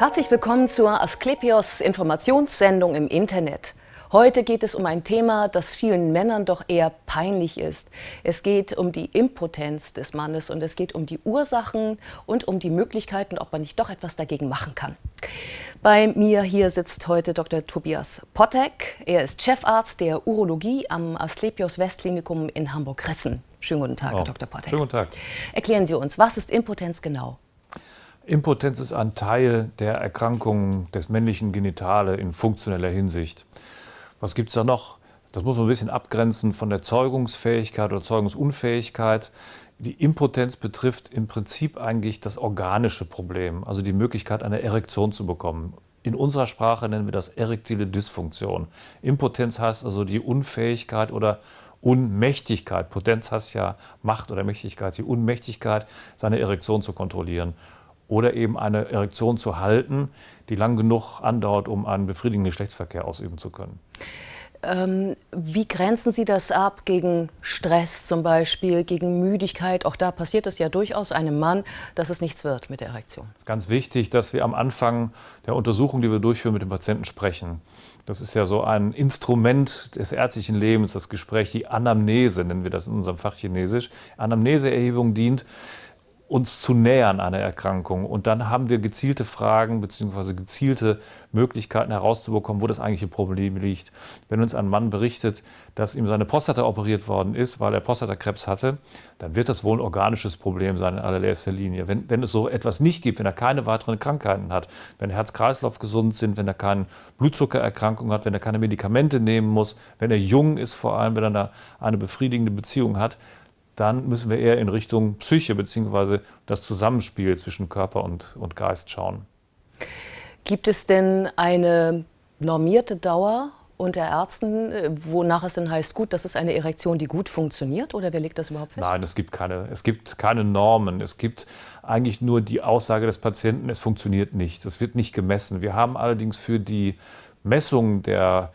Herzlich willkommen zur Asklepios Informationssendung im Internet. Heute geht es um ein Thema, das vielen Männern doch eher peinlich ist. Es geht um die Impotenz des Mannes und es geht um die Ursachen und um die Möglichkeiten, ob man nicht doch etwas dagegen machen kann. Bei mir hier sitzt heute Dr. Tobias Pottek. Er ist Chefarzt der Urologie am Asklepios Westklinikum in Hamburg-Ressen. Schönen guten Tag, oh, Dr. Pottek. Schönen guten Tag. Erklären Sie uns, was ist Impotenz genau? Impotenz ist ein Teil der Erkrankungen des männlichen Genitale in funktioneller Hinsicht. Was gibt es da noch? Das muss man ein bisschen abgrenzen von der Zeugungsfähigkeit oder Zeugungsunfähigkeit. Die Impotenz betrifft im Prinzip eigentlich das organische Problem, also die Möglichkeit, eine Erektion zu bekommen. In unserer Sprache nennen wir das erektile Dysfunktion. Impotenz heißt also die Unfähigkeit oder Unmächtigkeit. Potenz heißt ja Macht oder Mächtigkeit, die Unmächtigkeit, seine Erektion zu kontrollieren oder eben eine Erektion zu halten, die lang genug andauert, um einen befriedigenden Geschlechtsverkehr ausüben zu können. Ähm, wie grenzen Sie das ab gegen Stress zum Beispiel, gegen Müdigkeit? Auch da passiert es ja durchaus einem Mann, dass es nichts wird mit der Erektion. Es ist ganz wichtig, dass wir am Anfang der Untersuchung, die wir durchführen, mit dem Patienten sprechen. Das ist ja so ein Instrument des ärztlichen Lebens, das Gespräch, die Anamnese nennen wir das in unserem Fachchinesisch. Anamneseerhebung dient uns zu nähern einer Erkrankung. Und dann haben wir gezielte Fragen bzw. gezielte Möglichkeiten herauszubekommen, wo das eigentliche Problem liegt. Wenn uns ein Mann berichtet, dass ihm seine Prostata operiert worden ist, weil er Prostatakrebs hatte, dann wird das wohl ein organisches Problem sein in allererster Linie. Wenn, wenn es so etwas nicht gibt, wenn er keine weiteren Krankheiten hat, wenn Herz-Kreislauf gesund sind, wenn er keine Blutzuckererkrankung hat, wenn er keine Medikamente nehmen muss, wenn er jung ist vor allem, wenn er eine, eine befriedigende Beziehung hat, dann müssen wir eher in Richtung Psyche bzw. das Zusammenspiel zwischen Körper und, und Geist schauen. Gibt es denn eine normierte Dauer unter Ärzten, äh, wonach es denn heißt, gut, das ist eine Erektion, die gut funktioniert? Oder wer legt das überhaupt fest? Nein, es gibt keine, es gibt keine Normen. Es gibt eigentlich nur die Aussage des Patienten, es funktioniert nicht. Es wird nicht gemessen. Wir haben allerdings für die Messung der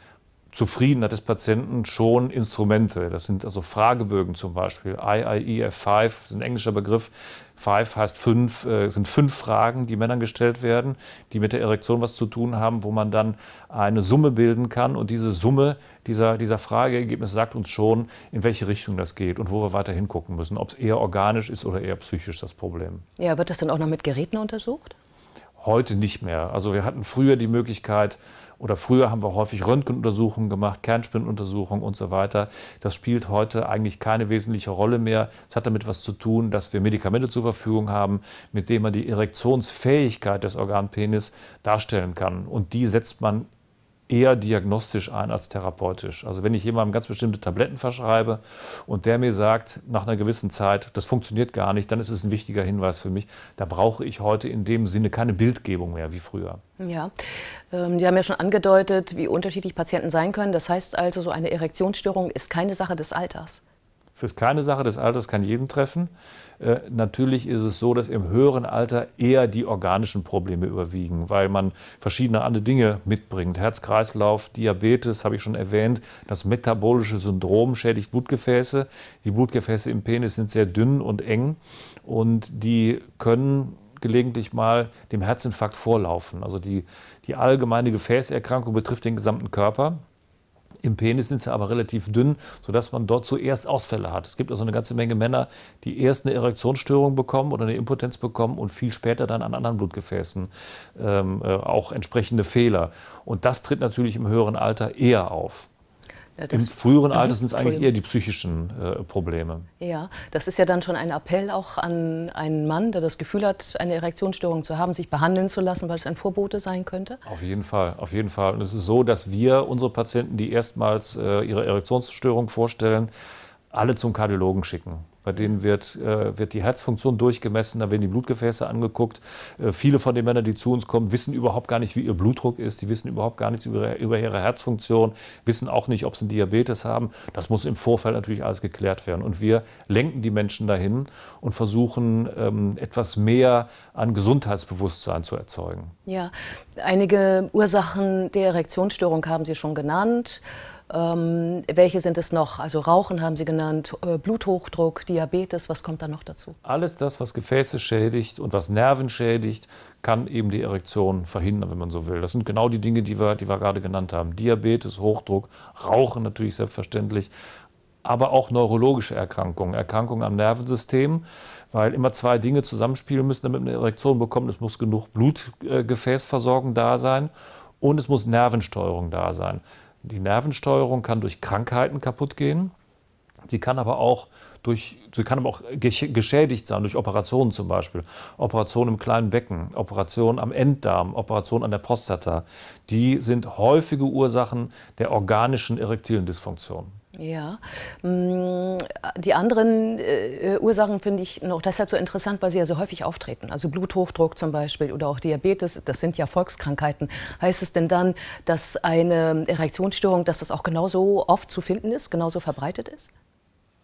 Zufriedenheit des Patienten schon Instrumente. Das sind also Fragebögen zum Beispiel. IIEF5 ist ein englischer Begriff. 5 heißt fünf, äh, sind fünf Fragen, die Männern gestellt werden, die mit der Erektion was zu tun haben, wo man dann eine Summe bilden kann. Und diese Summe dieser, dieser Frageergebnisse sagt uns schon, in welche Richtung das geht und wo wir weiter hingucken müssen. Ob es eher organisch ist oder eher psychisch das Problem. Ja, wird das dann auch noch mit Geräten untersucht? Heute nicht mehr. Also wir hatten früher die Möglichkeit, oder früher haben wir häufig Röntgenuntersuchungen gemacht, Kernspinnuntersuchungen und so weiter. Das spielt heute eigentlich keine wesentliche Rolle mehr. Es hat damit was zu tun, dass wir Medikamente zur Verfügung haben, mit denen man die Erektionsfähigkeit des Organpenis darstellen kann. Und die setzt man eher diagnostisch ein als therapeutisch. Also wenn ich jemandem ganz bestimmte Tabletten verschreibe und der mir sagt, nach einer gewissen Zeit, das funktioniert gar nicht, dann ist es ein wichtiger Hinweis für mich. Da brauche ich heute in dem Sinne keine Bildgebung mehr wie früher. Ja, ähm, Sie haben ja schon angedeutet, wie unterschiedlich Patienten sein können. Das heißt also, so eine Erektionsstörung ist keine Sache des Alters. Es ist keine Sache des Alters, kann jeden treffen. Äh, natürlich ist es so, dass im höheren Alter eher die organischen Probleme überwiegen, weil man verschiedene andere Dinge mitbringt. Herzkreislauf, Diabetes, habe ich schon erwähnt. Das metabolische Syndrom schädigt Blutgefäße. Die Blutgefäße im Penis sind sehr dünn und eng und die können gelegentlich mal dem Herzinfarkt vorlaufen. Also die, die allgemeine Gefäßerkrankung betrifft den gesamten Körper. Im Penis sind sie aber relativ dünn, sodass man dort zuerst Ausfälle hat. Es gibt also eine ganze Menge Männer, die erst eine Erektionsstörung bekommen oder eine Impotenz bekommen und viel später dann an anderen Blutgefäßen ähm, äh, auch entsprechende Fehler. Und das tritt natürlich im höheren Alter eher auf. Ja, Im früheren Alter sind es eigentlich eher die psychischen äh, Probleme. Ja, das ist ja dann schon ein Appell auch an einen Mann, der das Gefühl hat, eine Erektionsstörung zu haben, sich behandeln zu lassen, weil es ein Vorbote sein könnte. Auf jeden Fall, auf jeden Fall. Und es ist so, dass wir unsere Patienten, die erstmals äh, ihre Erektionsstörung vorstellen, alle zum Kardiologen schicken. Bei denen wird, äh, wird die Herzfunktion durchgemessen, da werden die Blutgefäße angeguckt. Äh, viele von den Männern, die zu uns kommen, wissen überhaupt gar nicht, wie ihr Blutdruck ist. Die wissen überhaupt gar nichts über, über ihre Herzfunktion, wissen auch nicht, ob sie einen Diabetes haben. Das muss im Vorfeld natürlich alles geklärt werden. Und wir lenken die Menschen dahin und versuchen, ähm, etwas mehr an Gesundheitsbewusstsein zu erzeugen. Ja, einige Ursachen der Erektionsstörung haben Sie schon genannt. Ähm, welche sind es noch? Also Rauchen haben Sie genannt, äh, Bluthochdruck, Diabetes, was kommt da noch dazu? Alles das, was Gefäße schädigt und was Nerven schädigt, kann eben die Erektion verhindern, wenn man so will. Das sind genau die Dinge, die wir, die wir gerade genannt haben. Diabetes, Hochdruck, Rauchen natürlich selbstverständlich, aber auch neurologische Erkrankungen, Erkrankungen am Nervensystem, weil immer zwei Dinge zusammenspielen müssen, damit man eine Erektion bekommt. Es muss genug Blutgefäßversorgung äh, da sein und es muss Nervensteuerung da sein. Die Nervensteuerung kann durch Krankheiten kaputt gehen. Sie kann aber auch durch, sie kann aber auch geschädigt sein durch Operationen zum Beispiel. Operationen im kleinen Becken, Operationen am Enddarm, Operationen an der Prostata. Die sind häufige Ursachen der organischen erektilen Dysfunktion. Ja, mm, die anderen äh, äh, Ursachen finde ich noch deshalb so interessant, weil sie ja so häufig auftreten. Also Bluthochdruck zum Beispiel oder auch Diabetes, das sind ja Volkskrankheiten. Heißt es denn dann, dass eine Erektionsstörung, dass das auch genauso oft zu finden ist, genauso verbreitet ist?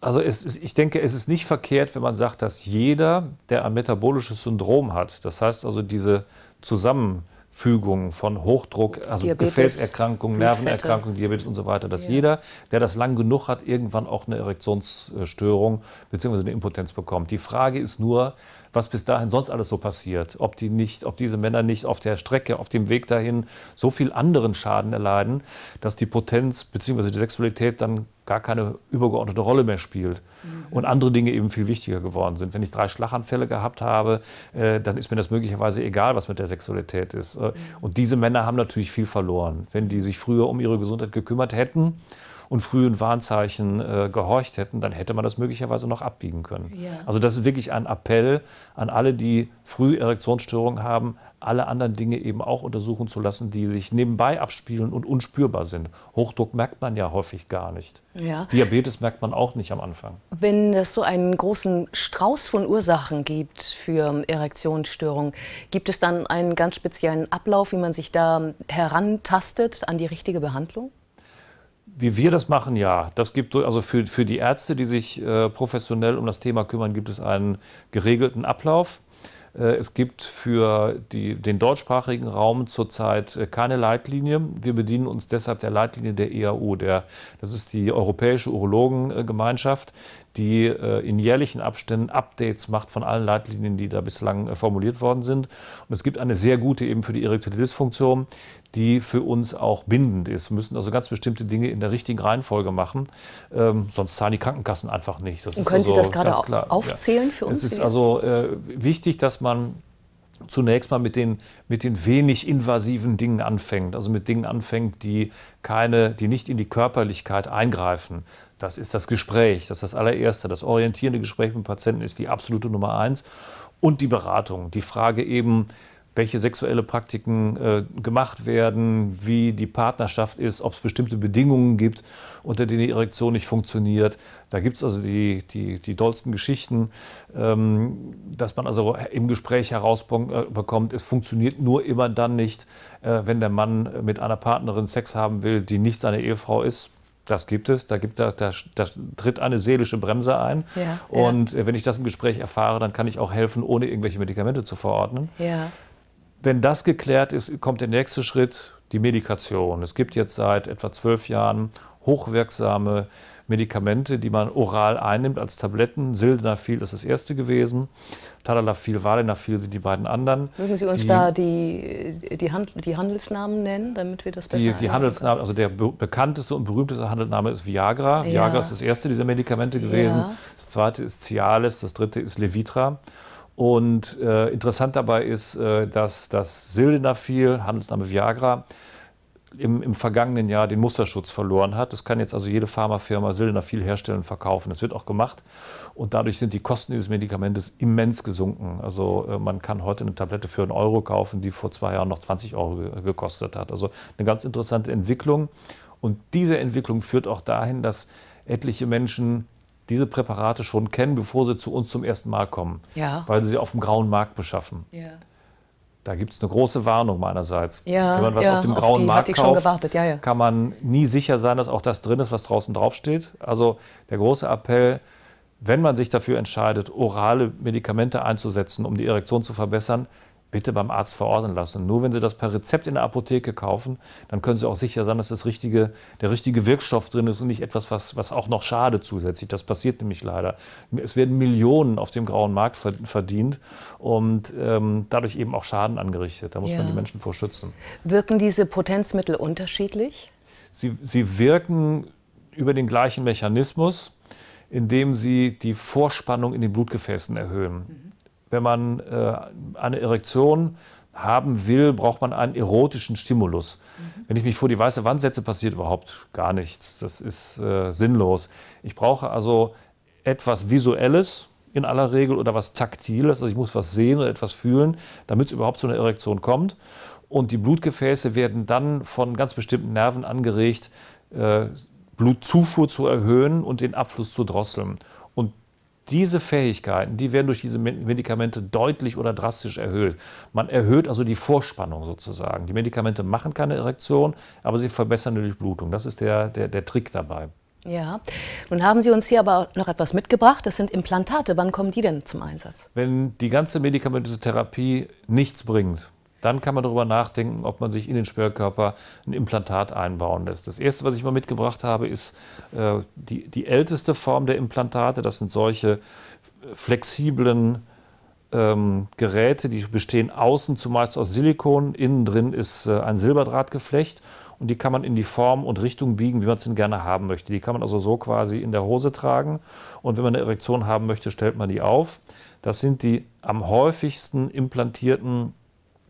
Also ist, ich denke, es ist nicht verkehrt, wenn man sagt, dass jeder, der ein metabolisches Syndrom hat, das heißt also diese Zusammenhänge, Fügung von Hochdruck, also Diabetes, Gefäßerkrankungen, Nervenerkrankungen, Diabetes und so weiter, dass ja. jeder, der das lang genug hat, irgendwann auch eine Erektionsstörung bzw. eine Impotenz bekommt. Die Frage ist nur, was bis dahin sonst alles so passiert, ob die nicht, ob diese Männer nicht auf der Strecke, auf dem Weg dahin so viel anderen Schaden erleiden, dass die Potenz bzw. die Sexualität dann gar keine übergeordnete Rolle mehr spielt mhm. und andere Dinge eben viel wichtiger geworden sind. Wenn ich drei Schlaganfälle gehabt habe, äh, dann ist mir das möglicherweise egal, was mit der Sexualität ist. Äh, mhm. Und diese Männer haben natürlich viel verloren. Wenn die sich früher um ihre Gesundheit gekümmert hätten, und frühen Warnzeichen äh, gehorcht hätten, dann hätte man das möglicherweise noch abbiegen können. Ja. Also das ist wirklich ein Appell an alle, die früh Erektionsstörungen haben, alle anderen Dinge eben auch untersuchen zu lassen, die sich nebenbei abspielen und unspürbar sind. Hochdruck merkt man ja häufig gar nicht. Ja. Diabetes merkt man auch nicht am Anfang. Wenn es so einen großen Strauß von Ursachen gibt für Erektionsstörungen, gibt es dann einen ganz speziellen Ablauf, wie man sich da herantastet an die richtige Behandlung? wie wir das machen, ja. Das gibt also für, für die Ärzte, die sich äh, professionell um das Thema kümmern, gibt es einen geregelten Ablauf. Äh, es gibt für die, den deutschsprachigen Raum zurzeit äh, keine Leitlinie. Wir bedienen uns deshalb der Leitlinie der EAU, der, das ist die Europäische Urologengemeinschaft, die äh, in jährlichen Abständen Updates macht von allen Leitlinien, die da bislang äh, formuliert worden sind. Und es gibt eine sehr gute eben für die erektile Dysfunktion, die für uns auch bindend ist. Wir müssen also ganz bestimmte Dinge in der richtigen Reihenfolge machen, ähm, sonst zahlen die Krankenkassen einfach nicht. Das Und können also Sie das gerade aufzählen für uns? Es ist also äh, wichtig, dass man zunächst mal mit den, mit den wenig invasiven Dingen anfängt, also mit Dingen anfängt, die, keine, die nicht in die Körperlichkeit eingreifen. Das ist das Gespräch, das ist das allererste. Das orientierende Gespräch mit dem Patienten ist die absolute Nummer eins. Und die Beratung, die Frage eben, welche sexuelle Praktiken äh, gemacht werden, wie die Partnerschaft ist, ob es bestimmte Bedingungen gibt, unter denen die Erektion nicht funktioniert. Da gibt es also die, die, die dollsten Geschichten, ähm, dass man also im Gespräch herausbekommt, äh, es funktioniert nur immer dann nicht, äh, wenn der Mann mit einer Partnerin Sex haben will, die nicht seine Ehefrau ist. Das gibt es, da, gibt, da, da, da tritt eine seelische Bremse ein. Ja, und ja. Äh, wenn ich das im Gespräch erfahre, dann kann ich auch helfen, ohne irgendwelche Medikamente zu verordnen. Ja. Wenn das geklärt ist, kommt der nächste Schritt, die Medikation. Es gibt jetzt seit etwa zwölf Jahren hochwirksame Medikamente, die man oral einnimmt als Tabletten. Sildenafil ist das erste gewesen. Tadalafil, Valenafil sind die beiden anderen. Mögen Sie uns die, da die, die, Hand, die, Handelsnamen nennen, damit wir das besser Die, die Handelsnamen, also der be bekannteste und berühmteste Handelname ist Viagra. Ja. Viagra ist das erste dieser Medikamente gewesen. Ja. Das zweite ist Cialis, das dritte ist Levitra. Und äh, interessant dabei ist, äh, dass das Sildenafil, Handelsname Viagra, im, im, vergangenen Jahr den Musterschutz verloren hat. Das kann jetzt also jede Pharmafirma Sildenafil herstellen und verkaufen. Das wird auch gemacht. Und dadurch sind die Kosten dieses Medikamentes immens gesunken. Also äh, man kann heute eine Tablette für einen Euro kaufen, die vor zwei Jahren noch 20 Euro ge gekostet hat. Also eine ganz interessante Entwicklung. Und diese Entwicklung führt auch dahin, dass etliche Menschen diese Präparate schon kennen, bevor sie zu uns zum ersten Mal kommen, ja. weil sie sie auf dem grauen Markt beschaffen. Ja. Da gibt es eine große Warnung meinerseits. Ja, Wenn man was auf dem grauen auf Markt kauft, kann man nie sicher sein, dass auch das drin ist, was draußen draufsteht. Also der große Appell, wenn man sich dafür entscheidet, orale Medikamente einzusetzen, um die Erektion zu verbessern, bitte beim Arzt verordnen lassen. Nur wenn Sie das per Rezept in der Apotheke kaufen, dann können Sie auch sicher sein, dass das richtige, der richtige Wirkstoff drin ist und nicht etwas, was, was auch noch schade zusätzlich. Das passiert nämlich leider. Es werden Millionen auf dem grauen Markt verdient und ähm, dadurch eben auch Schaden angerichtet. Da muss ja. man die Menschen vor schützen. Wirken diese Potenzmittel unterschiedlich? Sie, sie wirken über den gleichen Mechanismus, indem sie die Vorspannung in den Blutgefäßen erhöhen. Mhm wenn man äh, eine Erektion haben will, braucht man einen erotischen Stimulus. Mhm. Wenn ich mich vor die weiße Wand setze, passiert überhaupt gar nichts. Das ist äh, sinnlos. Ich brauche also etwas Visuelles in aller Regel oder was Taktiles. Also ich muss was sehen oder etwas fühlen, damit es überhaupt zu einer Erektion kommt. Und die Blutgefäße werden dann von ganz bestimmten Nerven angeregt, äh, Blutzufuhr zu erhöhen und den Abfluss zu drosseln. Diese Fähigkeiten, die werden durch diese Medikamente deutlich oder drastisch erhöht. Man erhöht also die Vorspannung sozusagen. Die Medikamente machen keine Erektion, aber sie verbessern die Durchblutung. Das ist der, der, der Trick dabei. Ja, nun haben Sie uns hier aber noch etwas mitgebracht. Das sind Implantate. Wann kommen die denn zum Einsatz? Wenn die ganze medikamentöse Therapie nichts bringt, dann kann man darüber nachdenken, ob man sich in den Sperrkörper ein Implantat einbauen lässt. Das erste, was ich mal mitgebracht habe, ist äh, die, die älteste Form der Implantate. Das sind solche flexiblen ähm, Geräte, die bestehen außen zumeist aus Silikon, innen drin ist äh, ein Silberdrahtgeflecht und die kann man in die Form und Richtung biegen, wie man es denn gerne haben möchte. Die kann man also so quasi in der Hose tragen und wenn man eine Erektion haben möchte, stellt man die auf. Das sind die am häufigsten implantierten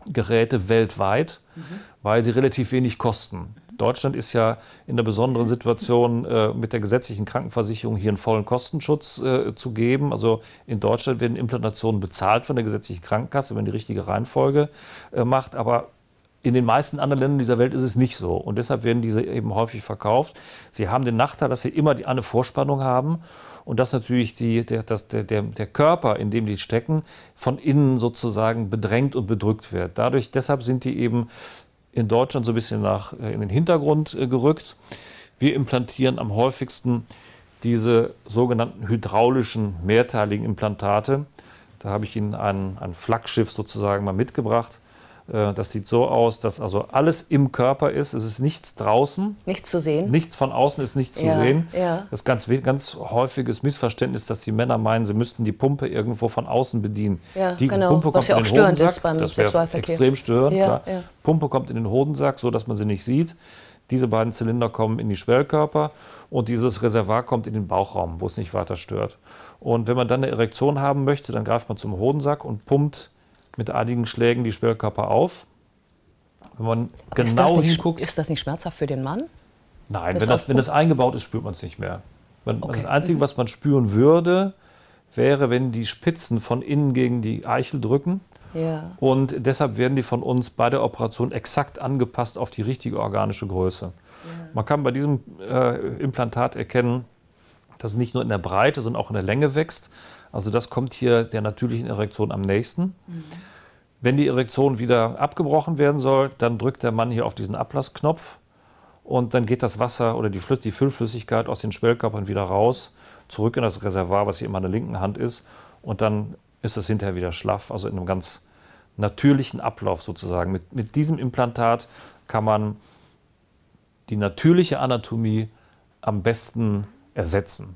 Geräte weltweit, mhm. weil sie relativ wenig kosten. Deutschland ist ja in der besonderen Situation, äh, mit der gesetzlichen Krankenversicherung hier einen vollen Kostenschutz äh, zu geben. Also in Deutschland werden Implantationen bezahlt von der gesetzlichen Krankenkasse, wenn man die richtige Reihenfolge äh, macht. Aber in den meisten anderen Ländern dieser Welt ist es nicht so. Und deshalb werden diese eben häufig verkauft. Sie haben den Nachteil, dass sie immer eine Vorspannung haben und dass natürlich die, der, dass der, der Körper, in dem die stecken, von innen sozusagen bedrängt und bedrückt wird. Dadurch, deshalb sind die eben in Deutschland so ein bisschen nach, äh, in den Hintergrund äh, gerückt. Wir implantieren am häufigsten diese sogenannten hydraulischen mehrteiligen Implantate. Da habe ich Ihnen ein, ein Flaggschiff sozusagen mal mitgebracht. Äh, das sieht so aus, dass also alles im Körper ist. Es ist nichts draußen. Nichts zu sehen. Nichts von außen ist nichts ja, zu sehen. Ja. Das ist ganz, ganz häufiges Missverständnis, dass die Männer meinen, sie müssten die Pumpe irgendwo von außen bedienen. Ja, die genau. Pumpe kommt Was ja auch in den störend Hodensack. ist beim das Sexualverkehr. Extrem störend. Ja, Pumpe kommt in den Hodensack, so dass man sie nicht sieht. Diese beiden Zylinder kommen in die Schwellkörper und dieses Reservoir kommt in den Bauchraum, wo es nicht weiter stört. Und wenn man dann eine Erektion haben möchte, dann greift man zum Hodensack und pumpt mit einigen Schlägen die Schwellkörper auf. Wenn man genau ist hinguckt. Ist das nicht schmerzhaft für den Mann? Nein, das wenn, das, wenn das eingebaut ist, spürt man es nicht mehr. Man, okay. Das Einzige, was man spüren würde, wäre, wenn die Spitzen von innen gegen die Eichel drücken. Ja. Und deshalb werden die von uns bei der Operation exakt angepasst auf die richtige organische Größe. Ja. Man kann bei diesem äh, Implantat erkennen, dass es nicht nur in der Breite, sondern auch in der Länge wächst. Also das kommt hier der natürlichen Erektion am nächsten. Mhm. Wenn die Erektion wieder abgebrochen werden soll, dann drückt der Mann hier auf diesen Ablassknopf und dann geht das Wasser oder die, Flüss die Füllflüssigkeit aus den Schwellkörpern wieder raus, zurück in das Reservoir, was hier immer in der linken Hand ist und dann ist das hinterher wieder schlaff, also in einem ganz natürlichen Ablauf sozusagen. Mit, mit diesem Implantat kann man die natürliche Anatomie am besten ersetzen?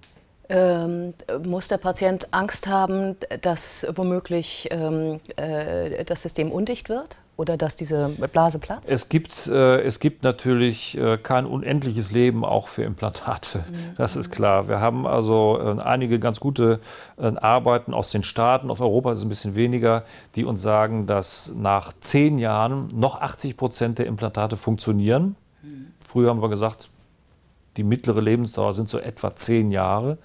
Ähm, muss der Patient Angst haben, dass womöglich ähm, äh, das System undicht wird? Oder dass diese Blase platzt? Es gibt, äh, es gibt natürlich äh, kein unendliches Leben auch für Implantate. Mhm. Das ist klar. Wir haben also äh, einige ganz gute äh, Arbeiten aus den Staaten, aus Europa ist es ein bisschen weniger, die uns sagen, dass nach zehn Jahren noch 80 Prozent der Implantate funktionieren. Mhm. Früher haben wir gesagt, die mittlere Lebensdauer sind so etwa zehn Jahre.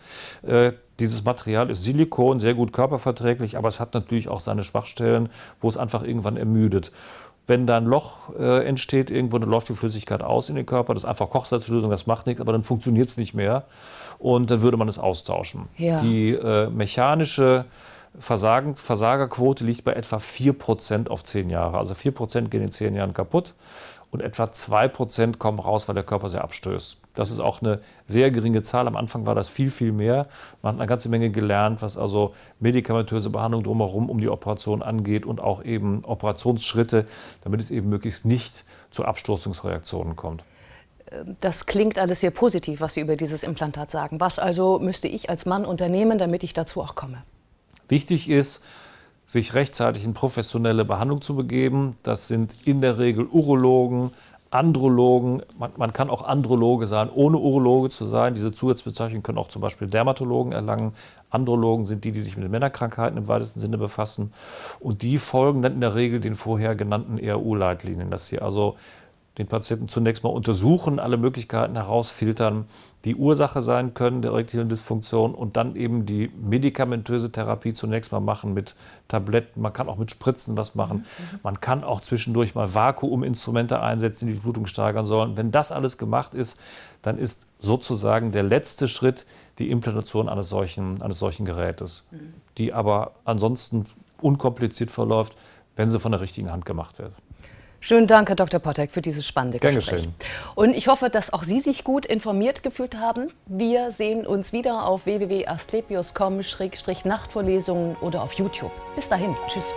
Äh, dieses Material ist Silikon, sehr gut körperverträglich, aber es hat natürlich auch seine Schwachstellen, wo es einfach irgendwann ermüdet. Wenn da ein Loch äh, entsteht irgendwo, dann läuft die Flüssigkeit aus in den Körper. Das ist einfach Kochsalzlösung, das macht nichts, aber dann funktioniert es nicht mehr und dann würde man es austauschen. Ja. Die äh, mechanische Versagen, Versagerquote liegt bei etwa 4% auf 10 Jahre. Also 4% gehen in 10 Jahren kaputt und etwa 2% kommen raus, weil der Körper sie abstößt. Das ist auch eine sehr geringe Zahl. Am Anfang war das viel, viel mehr. Man hat eine ganze Menge gelernt, was also medikamentöse Behandlung drumherum um die Operation angeht und auch eben Operationsschritte, damit es eben möglichst nicht zu Abstoßungsreaktionen kommt. Das klingt alles sehr positiv, was Sie über dieses Implantat sagen. Was also müsste ich als Mann unternehmen, damit ich dazu auch komme? Wichtig ist, sich rechtzeitig in professionelle Behandlung zu begeben. Das sind in der Regel Urologen, Andrologen. Man, man kann auch Androloge sein, ohne Urologe zu sein. Diese Zusatzbezeichnung können auch zum Beispiel Dermatologen erlangen. Andrologen sind die, die sich mit Männerkrankheiten im weitesten Sinne befassen. Und die folgen dann in der Regel den vorher genannten ERU-Leitlinien, dass sie also den Patienten zunächst mal untersuchen, alle Möglichkeiten herausfiltern, die Ursache sein können der erektilen Dysfunktion und dann eben die medikamentöse Therapie zunächst mal machen mit Tabletten. Man kann auch mit Spritzen was machen. Mhm. Man kann auch zwischendurch mal Vakuuminstrumente einsetzen, die die Blutung steigern sollen. Wenn das alles gemacht ist, dann ist sozusagen der letzte Schritt die Implantation eines solchen, eines solchen Gerätes, mhm. die aber ansonsten unkompliziert verläuft, wenn sie von der richtigen Hand gemacht wird. Schönen Dank, Herr Dr. Pottek, für dieses spannende Gern Gespräch. Geschehen. Und ich hoffe, dass auch Sie sich gut informiert gefühlt haben. Wir sehen uns wieder auf wwwastlepioscom nachtvorlesungen oder auf YouTube. Bis dahin, tschüss.